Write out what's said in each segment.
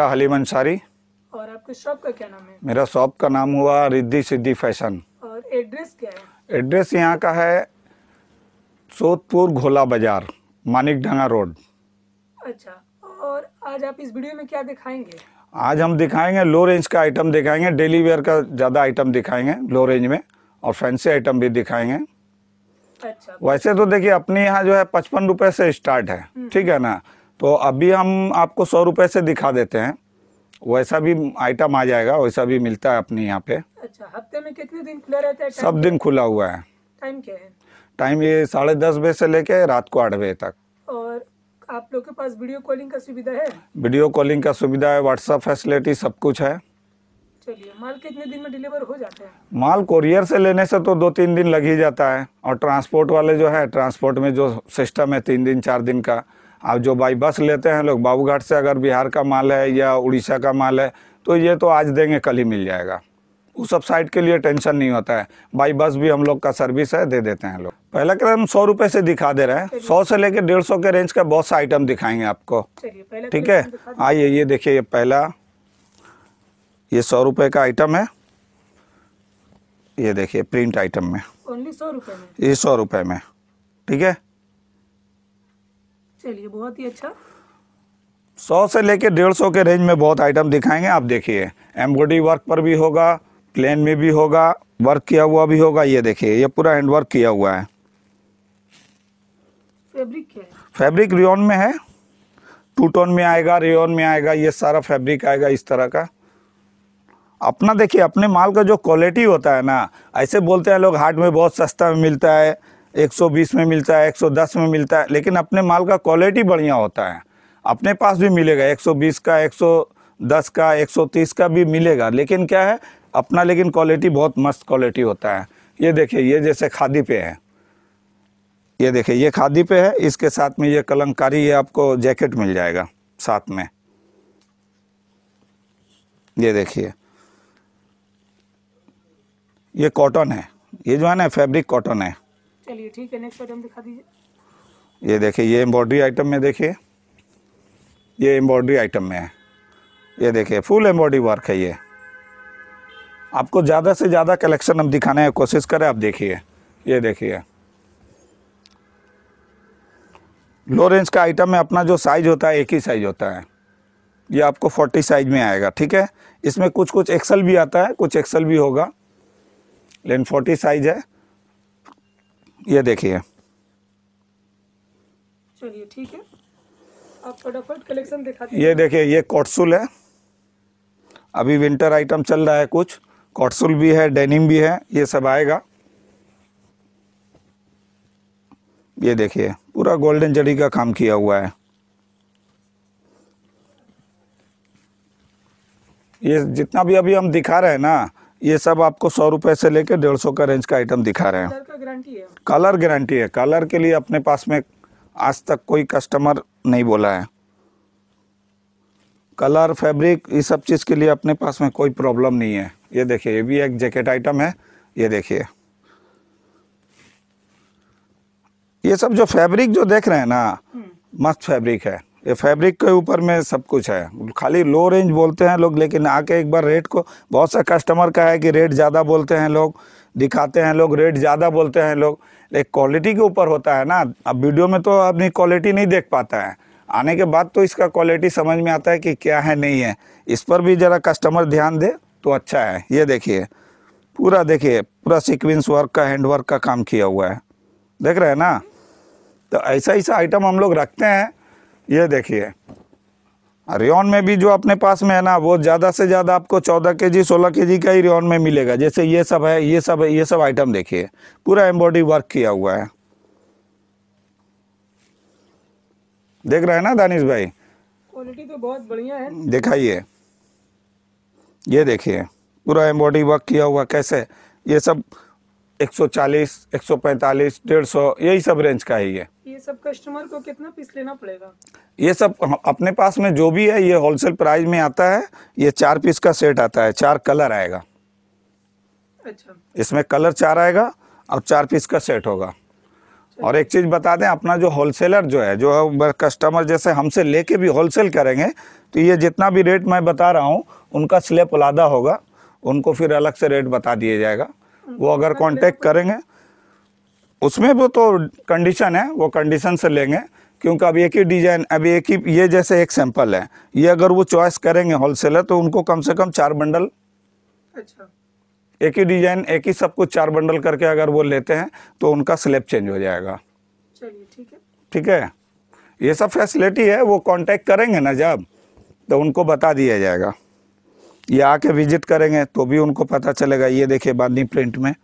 मेरा हलीम अंसारी और आपके शॉप का क्या नाम है मेरा शॉप का नाम हुआ रिद्धि सिद्धि फैशन और एड्रेस क्या है एड्रेस यहाँ का है सोदपुर घोला बाजार मानिक ढंगा रोड अच्छा और आज आप इस वीडियो में क्या दिखाएंगे आज हम दिखाएंगे लो रेंज का आइटम दिखाएंगे डेली वेयर का ज़्यादा आइटम दिखाएंगे लो रेंज में और फैंसी आइटम भी दिखाएंगे अच्छा वैसे तो देखिए अपने यहाँ जो है पचपन रुपये से स्टार्ट है हम्म। ठीक है ना तो अभी हम आपको सौ रुपये से दिखा देते हैं वैसा भी आइटम आ जाएगा वैसा भी मिलता है अपने यहाँ पे अच्छा हफ्ते में कितने दिन खुला रहता है सब दिन खुला हुआ है टाइम क्या है टाइम ये साढ़े दस बजे से लेके रात को आठ बजे तक और आप लोग के पास वीडियो कॉलिंग का सुविधा है वीडियो कॉलिंग का सुविधा है व्हाट्सएप फैसिलिटी सब कुछ है चलिए माल कितने दिन में डिलीवर हो जाता है माल कोरियर से लेने से तो दो तीन दिन लग ही जाता है और ट्रांसपोर्ट वाले जो है ट्रांसपोर्ट में जो सिस्टम है तीन दिन चार दिन का अब जो बाई बस लेते हैं लोग बाबूघाट से अगर बिहार का माल है या उड़ीसा का माल है तो ये तो आज देंगे कल ही मिल जाएगा उस सब साइड के लिए टेंशन नहीं होता है बाई बस भी हम लोग का सर्विस है दे देते हैं लोग पहला क्या हम सौ रुपये से दिखा दे रहे हैं सौ से लेकर डेढ़ सौ के रेंज का बहुत सा आइटम दिखाएंगे आपको ठीक है आइए ये देखिए ये पहला ये सौ रुपये का आइटम है ये देखिए प्रिंट आइटम में ओनली सौ रुपये ये सौ रुपये में ठीक है चलिए बहुत ही अच्छा सौ से लेके डेढ़ सौ के रेंज में बहुत आइटम दिखाएंगे आप देखिए एम्ब्रॉयडरी वर्क पर भी होगा प्लेन में भी होगा वर्क किया हुआ भी होगा ये देखिए ये पूरा हैंड वर्क किया हुआ है फैब्रिक क्या है फैब्रिक रियोन में है टू टोन में आएगा रियोन में आएगा ये सारा फैब्रिक आएगा इस तरह का अपना देखिए अपने माल का जो क्वालिटी होता है ना ऐसे बोलते हैं लोग हाट में बहुत सस्ता में मिलता है 120 में मिलता है 110 में मिलता है लेकिन अपने माल का क्वालिटी बढ़िया होता है अपने पास भी मिलेगा 120 का 110 का 130 का भी मिलेगा लेकिन क्या है अपना लेकिन क्वालिटी बहुत मस्त क्वालिटी होता है ये देखिए ये जैसे खादी पे है ये देखिए ये खादी पे है इसके साथ में ये कलंकारी ये आपको जैकेट मिल जाएगा साथ में ये देखिए ये कॉटन है ये जो है ना फैब्रिक कॉटन है चलिए ठीक है नेक्स्ट आइटम दिखा दीजिए ये देखिए ये एम्ब्रॉयडरी आइटम में देखिए ये एम्ब्रॉयडरी आइटम में है ये देखिए फुल एम्ब्रॉयडरी वर्क है ये आपको ज़्यादा से ज़्यादा कलेक्शन हम दिखाने की कोशिश करें आप देखिए ये देखिए लो रेंज का आइटम में अपना जो साइज होता है एक ही साइज होता है ये आपको 40 साइज में आएगा ठीक है इसमें कुछ कुछ एक्सल भी आता है कुछ एक्सल भी होगा लेकिन 40 साइज है ये देखिए चलिए ठीक है आप फटाफट कलेक्शन दिखा ये देखिए ये कॉटसुल है अभी विंटर आइटम चल रहा है कुछ कॉटसुल भी है डेनिम भी है ये सब आएगा ये देखिए पूरा गोल्डन जड़ी का काम किया हुआ है ये जितना भी अभी हम दिखा रहे हैं ना ये सब आपको सौ रुपए से लेकर डेढ़ सौ का रेंज का आइटम दिखा रहे हैं कलर गारंटी है कलर के लिए अपने पास में आज तक कोई कस्टमर नहीं बोला है कलर फैब्रिक ये सब चीज़ के लिए अपने पास में कोई प्रॉब्लम नहीं है ये देखिए ये भी एक जैकेट आइटम है ये देखिए ये सब जो फैब्रिक जो देख रहे हैं ना हम्म। मस्त फैब्रिक है ये फैब्रिक के ऊपर में सब कुछ है खाली लो रेंज बोलते हैं लोग लेकिन आके एक बार रेट को बहुत सा कस्टमर का है कि रेट ज़्यादा बोलते हैं लोग दिखाते हैं लोग रेट ज़्यादा बोलते हैं लोग एक क्वालिटी के ऊपर होता है ना अब वीडियो में तो अपनी क्वालिटी नहीं देख पाता है आने के बाद तो इसका क्वालिटी समझ में आता है कि क्या है नहीं है इस पर भी ज़रा कस्टमर ध्यान दे तो अच्छा है ये देखिए पूरा देखिए पूरा सिक्वेंस वर्क का हैंड वर्क का काम किया हुआ है देख रहे हैं ना तो ऐसा ऐसा आइटम हम लोग रखते हैं ये देखिए रेन में भी जो अपने पास में है ना वो ज़्यादा से ज़्यादा आपको 14 के जी सोलह के जी का ही रेन में मिलेगा जैसे ये सब है ये सब है, ये सब आइटम देखिए पूरा एम्ब्रॉयडरी वर्क किया हुआ है देख रहे हैं ना दानिश भाई क्वालिटी तो बहुत बढ़िया है दिखाइए ये देखिए पूरा एम्ब्रॉयडरी वर्क किया हुआ कैसे ये सब 140, 145, 150 यही सब रेंज का ही है ये सब कस्टमर को कितना पीस लेना पड़ेगा ये सब अपने पास में जो भी है ये होलसेल प्राइस में आता है ये चार पीस का सेट आता है चार कलर आएगा अच्छा इसमें कलर चार आएगा और चार पीस का सेट होगा और एक चीज़ बता दें अपना जो होलसेलर जो है जो कस्टमर जैसे हमसे लेके भी होलसेल करेंगे तो ये जितना भी रेट मैं बता रहा हूँ उनका स्लेप अलादा होगा उनको फिर अलग से रेट बता दिया जाएगा वो अगर कांटेक्ट करेंगे उसमें वो तो कंडीशन है वो कंडीशन से लेंगे क्योंकि अब एक ही डिजाइन अब एक ही ये जैसे एक सैंपल है ये अगर वो चॉइस करेंगे होलसेलर तो उनको कम से कम चार बंडल अच्छा एक ही डिजाइन एक ही सब कुछ चार बंडल करके अगर वो लेते हैं तो उनका स्लेब चेंज हो जाएगा चलिए ठीक है ठीक है ये सब फैसिलिटी है वो कांटेक्ट करेंगे ना जब तो उनको बता दिया जाएगा ये आके विजिट करेंगे तो भी उनको पता चलेगा ये देखिए बांदी प्रिंट में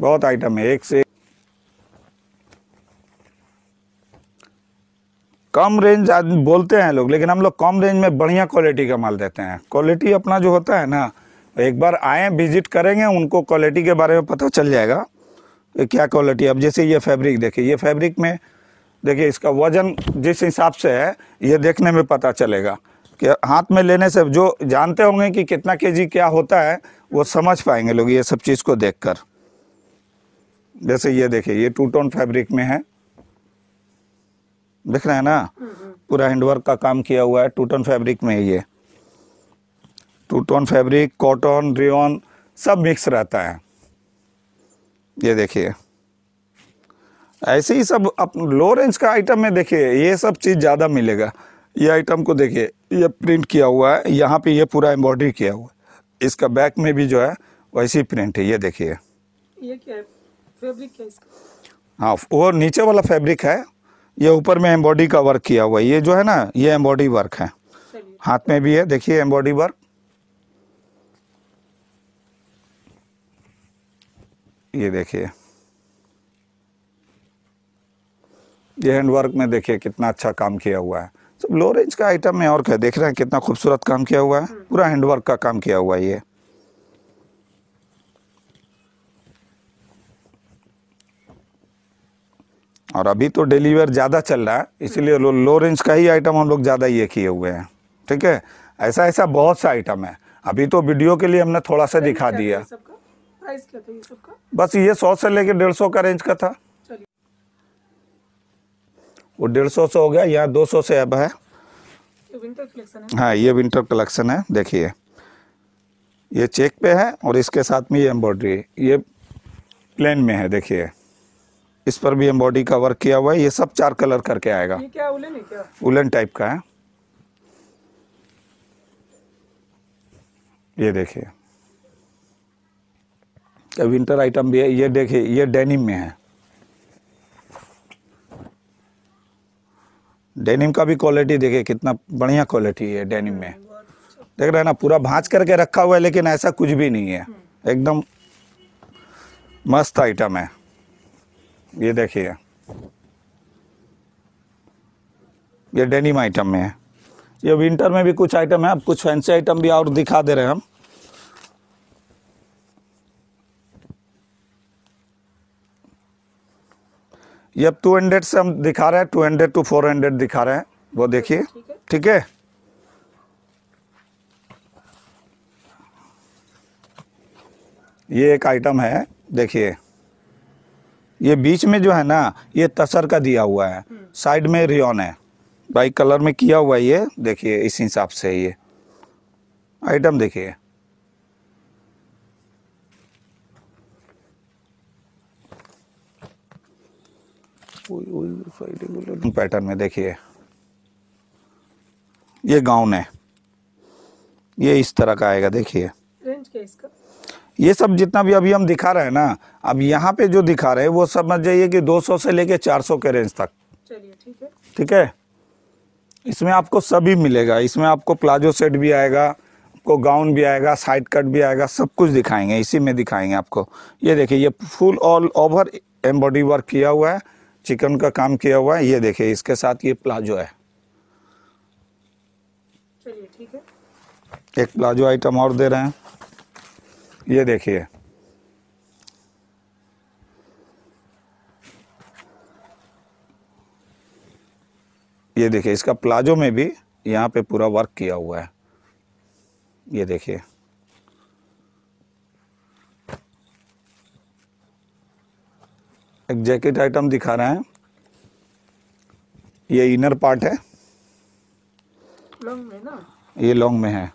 बहुत आइटम है एक से कम रेंज आदमी बोलते हैं लोग लेकिन हम लोग कम रेंज में बढ़िया क्वालिटी का माल देते हैं क्वालिटी अपना जो होता है ना एक बार आए विजिट करेंगे उनको क्वालिटी के बारे में पता चल जाएगा कि क्या क्वालिटी अब जैसे ये फैब्रिक देखिए ये फैब्रिक में देखिए इसका वज़न जिस हिसाब से है ये देखने में पता चलेगा कि हाथ में लेने से जो जानते होंगे कि कितना के क्या होता है वो समझ पाएंगे लोग ये सब चीज़ को देख कर जैसे ये देखिए ये टू टोन फैब्रिक में है देख रहे हैं ना पूरा हैंडवर्क का काम किया हुआ है टू टोन फैब्रिक में ये two tone fabric cotton rayon सब मिक्स रहता है ये देखिए ऐसे ही सब अप लो रेंज का आइटम में देखिए ये सब चीज़ ज़्यादा मिलेगा ये आइटम को देखिए ये प्रिंट किया हुआ है यहाँ पे ये पूरा एम्ब्रॉयडरी किया हुआ है इसका बैक में भी जो है वैसी प्रिंट है ये देखिए ये क्या है हाँ वो नीचे वाला फैब्रिक है ये ऊपर में एम्बॉडी का वर्क किया हुआ है ये जो है ना ये एम्बॉडी वर्क है हाथ में भी है देखिए एम्बॉडी वर्क ये देखिए ये हैंड वर्क में देखिए कितना अच्छा काम किया हुआ है सब लो रेंज का आइटम में और क्या देख रहे हैं कितना खूबसूरत काम किया हुआ है हम्म। पूरा हैंड वर्क का काम किया हुआ है ये और अभी तो डिलीवर ज़्यादा चल रहा है इसीलिए लो, लो रेंज का ही आइटम हम लोग ज़्यादा ये किए हुए हैं ठीक है ऐसा ऐसा बहुत सा आइटम है अभी तो वीडियो के लिए हमने थोड़ा सा दिखा दिया बस ये सौ से लेके डेढ़ सौ का रेंज का था वो डेढ़ सौ से हो गया यहाँ दो सौ से अब है हाँ ये विंटर कलेक्शन है देखिए ये चेक पे है और इसके साथ में ये एम्ब्रॉयडरी ये प्लेन में है देखिए इस पर भी एम्बॉडी का वर्क किया हुआ है ये सब चार कलर करके आएगा ये क्या उलन है क्या उलन टाइप का है ये देखिए विंटर आइटम भी है ये देखिए ये डेनिम में है डेनिम का भी क्वालिटी देखिए कितना बढ़िया क्वालिटी है डेनिम में देख रहे हैं ना पूरा भांज करके रखा हुआ है लेकिन ऐसा कुछ भी नहीं है हम्म। एकदम मस्त आइटम है ये देखिए ये डेनिम आइटम में है ये विंटर में भी कुछ आइटम है अब कुछ फैंसी आइटम भी और दिखा दे रहे हैं हम ये टू हंड्रेड से हम दिखा रहे हैं two hundred two four hundred दिखा रहे हैं वो देखिए ठीक है ये एक आइटम है देखिए ये बीच में जो है ना ये तसर का दिया हुआ है हम्म। साइड में रियोन है बाइक कलर में किया हुआ ये देखिए इस हिसाब से ये आइटम देखिए पैटर्न में देखिए ये गाउन है ये इस तरह का आएगा देखिए रेंज क्या इसका ये सब जितना भी अभी हम दिखा रहे हैं ना अब यहाँ पे जो दिखा रहे हैं वो समझ जाइए कि 200 से लेके 400 के रेंज तक चलिए ठीक है ठीक है इसमें आपको सभी मिलेगा इसमें आपको प्लाजो सेट भी आएगा आपको गाउन भी आएगा साइड कट भी आएगा सब कुछ दिखाएंगे इसी में दिखाएंगे आपको ये देखिए ये full all over embroidery work किया हुआ है चिकन का काम किया हुआ है ये देखिए इसके साथ ये प्लाजो है चलिए ठीक है एक प्लाजो आइटम और दे रहे हैं ये देखिए ये देखिए इसका प्लाजो में भी यहाँ पे पूरा वर्क किया हुआ है ये देखिए एक जैकेट आइटम दिखा रहे हैं ये इनर पार्ट है लॉन्ग में ना ये लॉन्ग में है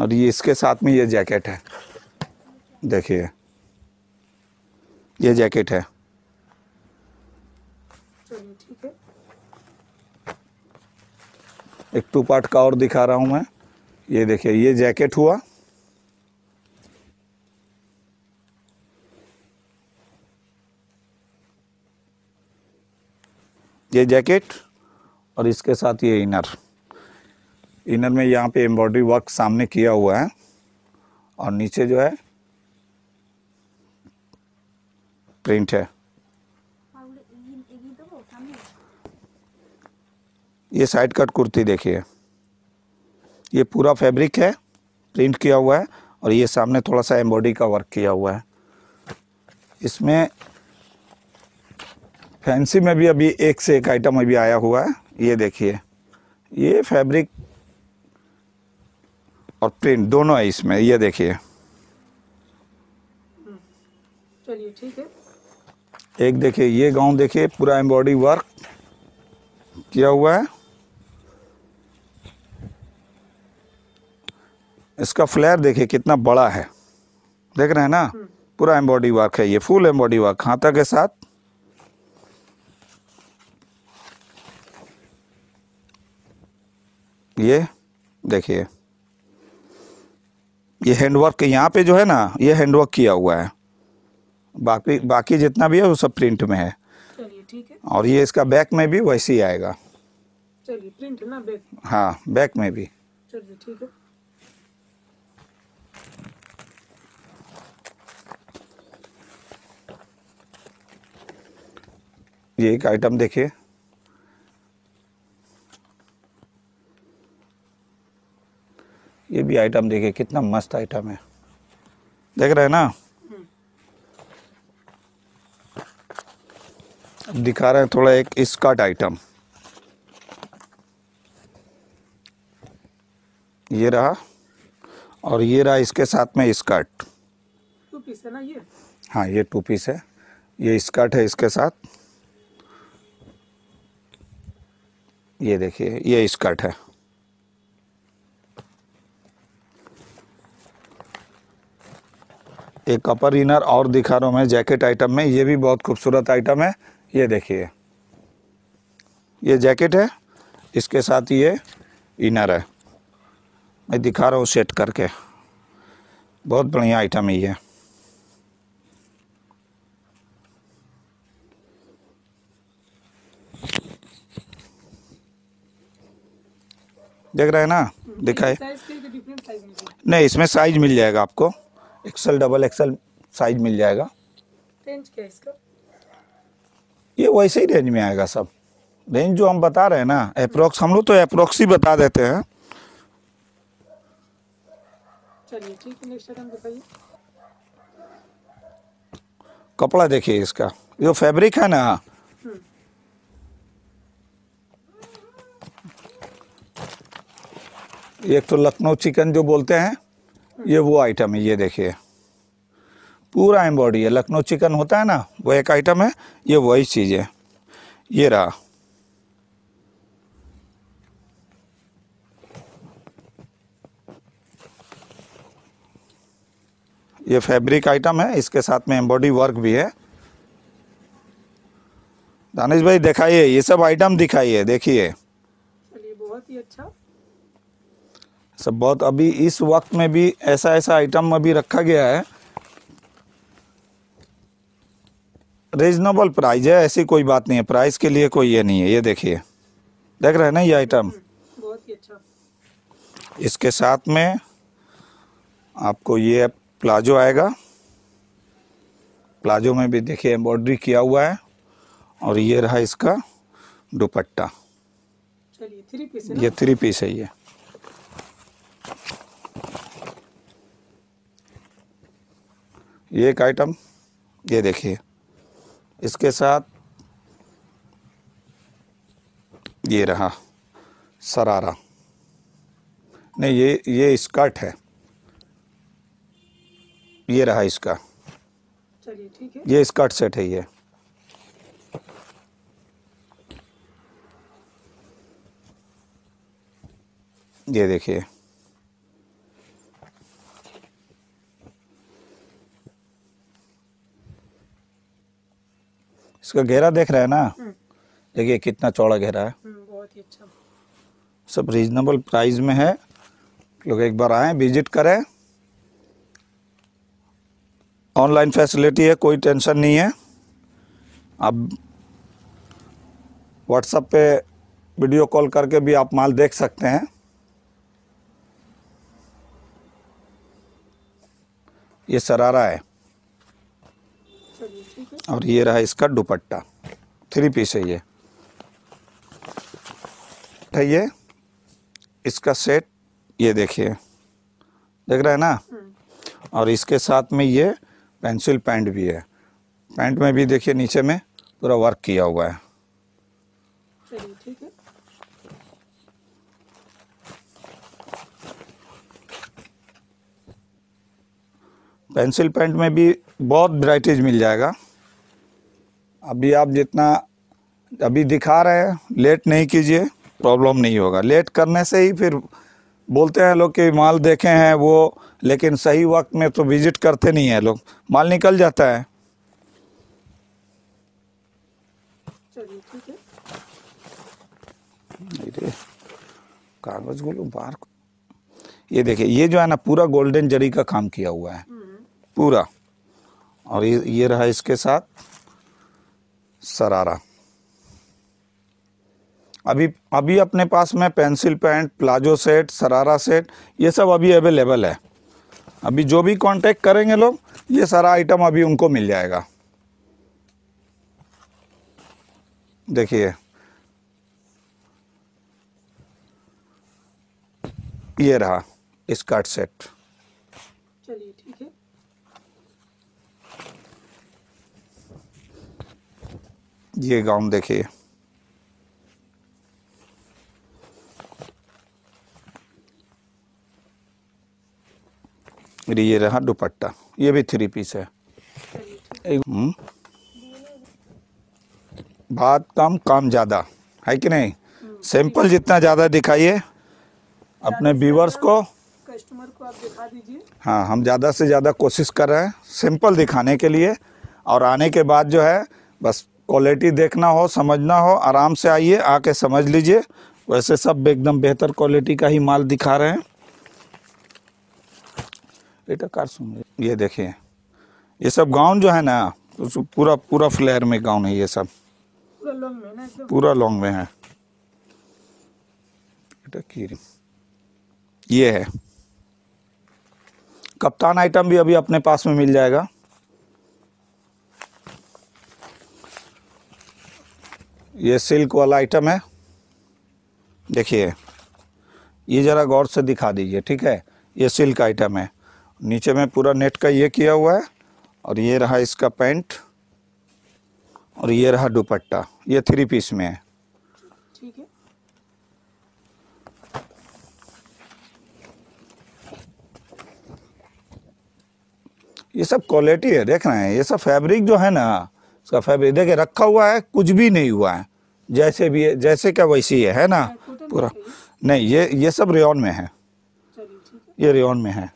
और ये इसके साथ में ये जैकेट है देखिए ये जैकेट है एक टू पार्ट का और दिखा रहा हूं मैं ये देखिए ये जैकेट हुआ ये जैकेट और इसके साथ ये इनर इनर में यहाँ पे एम्ब्रॉयडरी वर्क सामने किया हुआ है और नीचे जो है है ये साइड कट कुर्ती देखिए ये पूरा फैब्रिक है प्रिंट किया हुआ है और ये सामने थोड़ा सा एम्ब्रॉयडरी का वर्क किया हुआ है इसमें फैंसी में भी अभी एक से एक आइटम अभी आया हुआ है ये देखिए ये फैब्रिक और प्रिंट दोनों है इसमें ये देखिए चलिए ठीक है एक देखिए ये गाँव देखिए पूरा एम्ब्रॉयडरी वर्क किया हुआ है इसका फ्लेयर देखिए कितना बड़ा है देख रहे हैं ना हम्म। पूरा एम्ब्रॉयडरी वर्क है ये फुल एम्ब्रॉयडरी वर्क हाथा के साथ ये देखिए ये हैंडवर्क यहाँ पे जो है ना ये हैंडवर्क किया हुआ है बाकी बाकी जितना भी है वो सब प्रिंट में है चलिए ठीक है और ये इसका बैक में भी वैसे ही आएगा चलिए प्रिंट ना बैक हाँ बैक में भी चलिए ठीक है ये एक आइटम देखिए ये भी आइटम देखिए कितना मस्त आइटम है देख रहे हैं ना दिखा रहे हैं थोड़ा एक स्कर्ट आइटम ये रहा और ये रहा इसके साथ में स्कर्ट टू पीस है ना ये हाँ ये टू पीस है ये स्कर्ट है इसके साथ ये देखिए ये स्कर्ट है एक अपर इनर और दिखा रहा हूँ मैं जैकेट आइटम में ये भी बहुत खूबसूरत आइटम है ये देखिए ये जैकेट है इसके साथ ये इनर है मैं दिखा रहा हूँ सेट करके बहुत बढ़िया आइटम है ये देख रहे हैं ना दिखाए तो नहीं इसमें साइज मिल जाएगा आपको एक्सल डबल एक्सल साइज मिल जाएगा रेंज क्या इसका ये वैसे ही रेंज में आएगा सब रेंज जो हम बता रहे हैं ना अप्रोक्स हम लोग तो अप्रोक्स ही बता देते हैं कपड़ा देखिए इसका जो फैब्रिक है ना हम्म। एक तो लखनऊ चिकन जो बोलते हैं ये वो आइटम है ये देखिए पूरा एम्बॉडी है लखनऊ चिकन होता है ना वो एक आइटम है ये वही चीज़ है ये रहा ये फैब्रिक आइटम है इसके साथ में एम्बॉडी वर्क भी है दानिश भाई दिखाइए ये सब आइटम दिखाइए देखिए बहुत ही अच्छा सब बहुत अभी इस वक्त में भी ऐसा ऐसा आइटम अभी रखा गया है रीजनेबल प्राइस है ऐसी कोई बात नहीं है प्राइस के लिए कोई ये नहीं है ये देखिए देख रहे हैं ना ये आइटम बहुत ही अच्छा इसके साथ में आपको ये प्लाजो आएगा प्लाजो में भी देखिए एम्ब्रॉयडरी किया हुआ है और ये रहा इसका दुपट्टा थ्री ये थ्री पीस है ये ये एक आइटम ये देखिए इसके साथ ये रहा सरारा नहीं ये ये स्कर्ट है ये रहा इसका ठीक है ये स्कर्ट सेट है ये ये देखिए इसका घेरा देख रहे हैं ना हम्म। देखिए कितना चौड़ा घेरा है हम्म, बहुत ही अच्छा सब रीजनेबल प्राइस में है लोग एक बार आए विजिट करें ऑनलाइन फैसिलिटी है कोई टेंशन नहीं है आप व्हाट्सएप पे वीडियो कॉल करके भी आप माल देख सकते हैं ये सरारा है और ये रहा इसका दुपट्टा थ्री पीस है ये है ये इसका सेट ये देखिए देख रहे हैं ना हम्म। और इसके साथ में ये पेंसिल पैंट भी है पैंट में भी देखिए नीचे में पूरा वर्क किया हुआ है पेंसिल पैंट में भी बहुत वराइटीज मिल जाएगा अभी आप जितना अभी दिखा रहे हैं लेट नहीं कीजिए प्रॉब्लम नहीं होगा लेट करने से ही फिर बोलते हैं लोग कि माल देखे हैं वो लेकिन सही वक्त में तो विजिट करते नहीं हैं लोग माल निकल जाता है कागज गुलो बाहर ये देखिए ये जो है ना पूरा गोल्डन जरी का काम किया हुआ है हम्म। पूरा और ये ये रहा इसके साथ सरारा अभी अभी अपने पास में pencil pant palazzo set sharara set ये सब अभी अवेलेबल है अभी जो भी कांटेक्ट करेंगे लोग ये सारा आइटम अभी उनको मिल जाएगा देखिए ये रहा स्कर्ट सेट ये गाउन देखिए ये रहा दुपट्टा ये भी थ्री पीस है हम्म। बात कम काम ज़्यादा है कि नहीं सैंपल हम्म। जितना ज़्यादा दिखाइए अपने व्यूवर्स को कस्टमर को आप दिखा दीजिए हाँ हम ज़्यादा से ज़्यादा कोशिश कर रहे हैं सिंपल दिखाने के लिए और आने के बाद जो है बस क्वालिटी देखना हो समझना हो आराम से आइए आके समझ लीजिए वैसे सब एकदम बेहतर क्वालिटी का ही माल दिखा रहे हैं बेटा कार सुन ये देखिए ये सब गाउन जो है ना तो पूरा पूरा फ्लेयर में गाउन है ये सब पूरा लॉन्ग में है बेटा की ये है कप्तान आइटम भी अभी अपने पास में मिल जाएगा ये सिल्क वाला आइटम है देखिए ये ज़रा गौर से दिखा दीजिए ठीक है ये सिल्क आइटम है नीचे में पूरा नेट का ये किया हुआ है और ये रहा इसका पैंट और ये रहा दुपट्टा ये थ्री पीस में है ठीक है ये सब क्वालिटी है देख रहे हैं ये सब फैब्रिक जो है ना उसका फैब्रिक देखे रखा हुआ है कुछ भी नहीं हुआ है जैसे भी है जैसे क्या वैसी है है ना हाँ, पूरा नहीं ये ये सब रेन में है ये रेन में है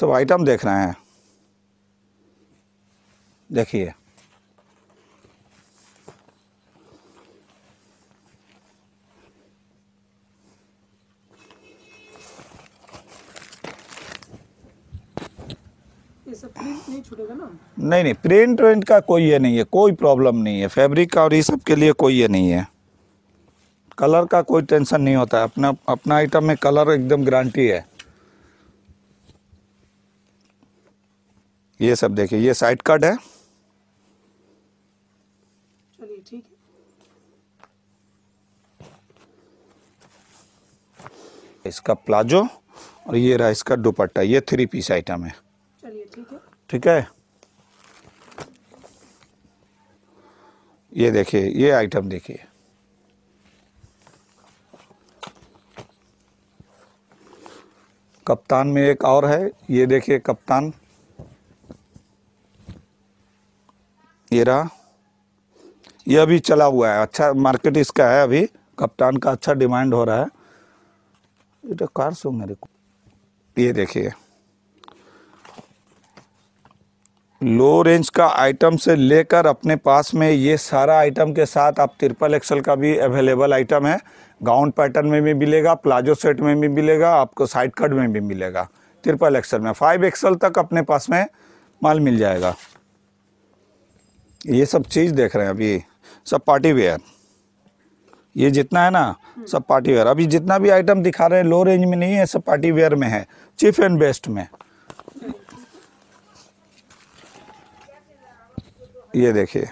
सब आइटम देख रहे हैं देखिए नहीं नहीं नहीं प्रिंट वेंट का कोई ये नहीं है कोई प्रॉब्लम नहीं है फैब्रिक का और ये सब के लिए कोई ये नहीं है कलर का कोई टेंशन नहीं होता है अपना अपना आइटम में कलर एकदम गारंटी है ये सब देखिए ये साइड कट है इसका प्लाजो और ये रहा इसका दुपट्टा ये थ्री पीस आइटम है ठीक है ये देखिए ये आइटम देखिए कप्तान में एक और है ये देखिए कप्तान ये रहा ये अभी चला हुआ है अच्छा मार्केट इसका है अभी कप्तान का अच्छा डिमांड हो रहा है ये तो कार सो मेरे को ये देखिए लो रेंज का आइटम से लेकर अपने पास में ये सारा आइटम के साथ आप ट्रिपल एक्सल का भी अवेलेबल आइटम है गाउन पैटर्न में भी मिलेगा प्लाजो सेट में भी मिलेगा आपको साइड कट में भी मिलेगा ट्रिपल एक्सल में फाइव एक्सल तक अपने पास में माल मिल जाएगा ये सब चीज़ देख रहे हैं अभी सब पार्टी वेयर ये जितना है ना सब पार्टी वेयर अभी जितना भी आइटम दिखा रहे हैं लो रेंज में नहीं है सब पार्टी वेयर में है चीफ एंड बेस्ट में ये देखिए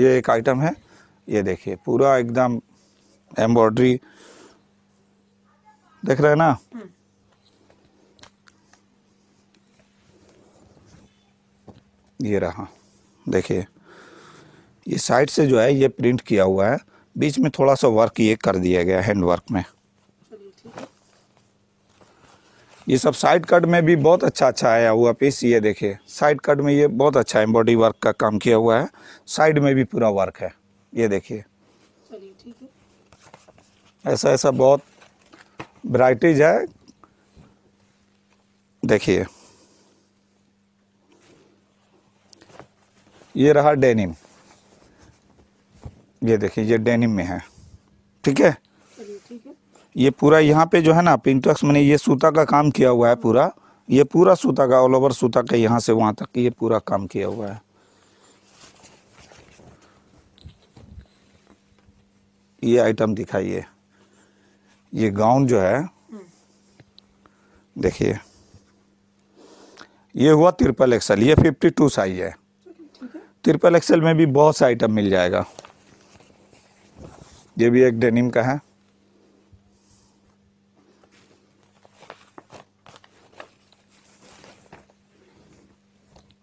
ये एक आइटम है ये देखिए पूरा एकदम एम्ब्रॉयडरी देख रहे हैं ना ये रहा देखिए ये साइड से जो है ये प्रिंट किया हुआ है बीच में थोड़ा सा वर्क ये कर दिया गया हैंड वर्क में ये सब साइड कट में भी बहुत अच्छा अच्छा आया हुआ पीस ये देखिए साइड कट में ये बहुत अच्छा एम्बॉडी वर्क का काम किया हुआ है साइड में भी पूरा वर्क है ये देखिए ऐसा ऐसा बहुत वराइटीज है देखिए ये रहा डेनिम ये देखिए ये डेनिम में है ठीक है ये पूरा यहाँ पे जो है ना पिंटक्स मैंने ये सूता का काम किया हुआ है पूरा ये पूरा सूता का ऑल ओवर सूता का यहाँ से वहां तक ये पूरा काम किया हुआ है ये आइटम दिखाइए ये गाउन जो है देखिए ये हुआ ट्रिपल एक्सल ये फिफ्टी टू साइज है ट्रिपल एक्सएल में भी बहुत सा आइटम मिल जाएगा ये भी एक डेनिम का है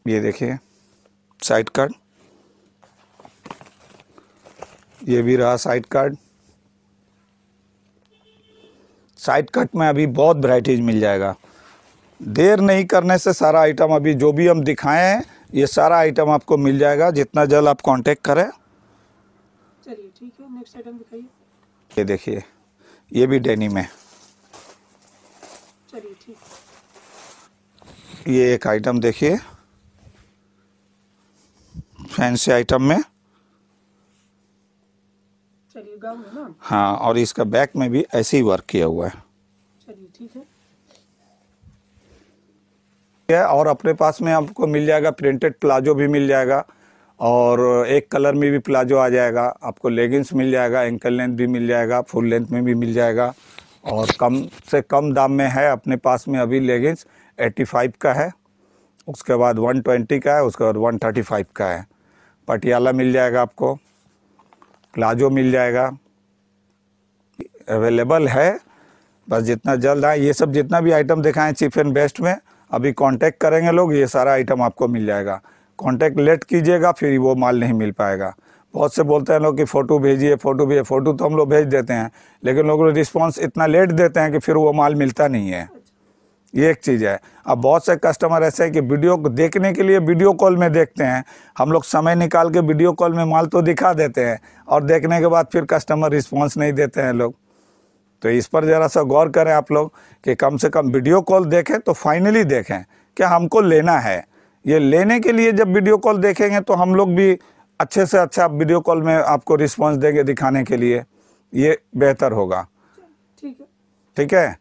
ये देखिए साइड कार्ड ये भी रहा साइड कार्ड साइड कट में अभी बहुत वराइटीज मिल जाएगा देर नहीं करने से सारा आइटम अभी जो भी हम दिखाए हैं ये सारा आइटम आपको मिल जाएगा जितना जल्द आप कांटेक्ट करें चलिए ठीक है नेक्स्ट आइटम दिखाइए ये देखिए ये भी डेनी में चलिए ठीक ये एक आइटम देखिए फैंसी आइटम में हाँ और इसका बैक में भी ऐसे ही वर्क किया हुआ है ठीक है है और अपने पास में आपको मिल जाएगा प्रिंटेड प्लाजो भी मिल जाएगा और एक कलर में भी प्लाजो आ जाएगा आपको लेगिंग्स मिल जाएगा एंकल लेंथ भी मिल जाएगा फुल लेंथ में भी मिल जाएगा और कम से कम दाम में है अपने पास में अभी लेगिंग्स 85 का है उसके बाद 120 का है उसके बाद 135 का है पटियाला मिल जाएगा आपको प्लाजो मिल जाएगा अवेलेबल है बस जितना जल्द आए ये सब जितना भी आइटम दिखाएं चीफ एंड बेस्ट में अभी कांटेक्ट करेंगे लोग ये सारा आइटम आपको मिल जाएगा कांटेक्ट लेट कीजिएगा फिर वो माल नहीं मिल पाएगा बहुत से बोलते हैं लोग कि फ़ोटो भेजिए फ़ोटो भेजिए फ़ोटो तो हम लोग भेज देते हैं लेकिन लोग रिस्पॉन्स इतना लेट देते हैं कि फिर वो माल मिलता नहीं है ये एक चीज़ है अब बहुत से कस्टमर ऐसे हैं कि वीडियो को देखने के लिए वीडियो कॉल में देखते हैं हम लोग समय निकाल के वीडियो कॉल में माल तो दिखा देते हैं और देखने के बाद फिर कस्टमर रिस्पॉन्स नहीं देते हैं लोग तो इस पर ज़रा सा गौर करें आप लोग कि कम से कम वीडियो कॉल देखें तो फाइनली देखें कि हमको लेना है ये लेने के लिए जब वीडियो कॉल देखेंगे तो हम लोग भी अच्छे से अच्छा वीडियो कॉल में आपको रिस्पॉन्स देंगे दिखाने के लिए ये बेहतर होगा ठीक है ठीक है